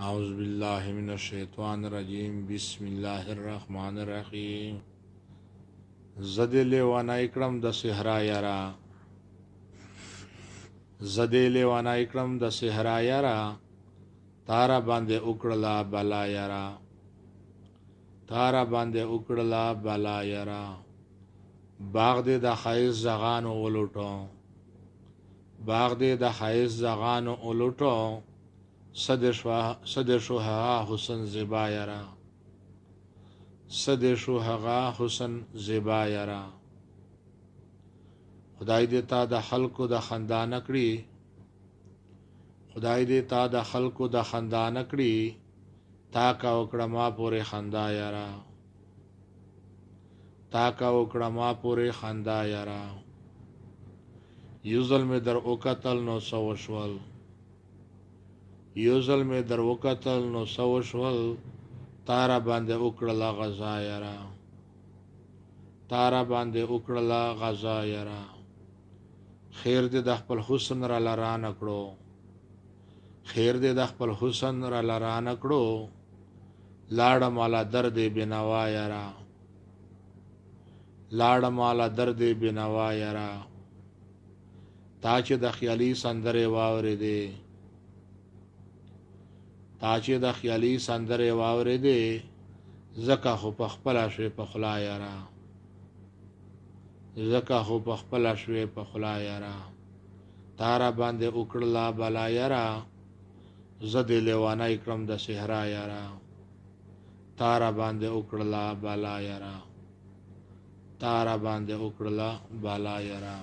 اعوذ باللہ من الشیطان الرجیم بسم الله الرحمن الرحیم زده لیوانا اکرم د سحرا یارا زده لیوانا اکرم د سحرا یارا تارا باندې وکړلا بالا یارا تارا باندې وکړلا بالا یارا باغ دې د خیز زغان ولټو باغ دې د خیز زغان ولټو صدر شو هغه حسن زیبا یرا صدر شو هغه حسن زیبا یرا خدای دې تا د خلکو د خندان کړی خدای دې تا د خلکو د خندان کړی تا کا وکړه ما پورې خندا یارا تا کا وکړه ما پورې خندا یارا یو ظلم در اوکتل نو سو شول یو ځل مې در وکتل نو سو شول تارا باندې وکړه غزا یرا تارا باندې وکړه غزا یرا خیر دې د خپل حسن را لران کړو خیر دې د خپل حسن را لران کړو لاړه مالا درد بنوا یرا لاړه مالا درد بنوا یرا تا چې د خیالي سندره واورې دې تاچې د خیالي سندره واورېدې زکه خو په خپل شوې په خلا یارا زکه خو په خپل شوې په خلا یارا تارا باندې وکړلا بالا یارا زدې لیوانای کرم د صحرا یارا تارا باندې وکړلا بالا یارا تارا باندې وکړلا بالا یارا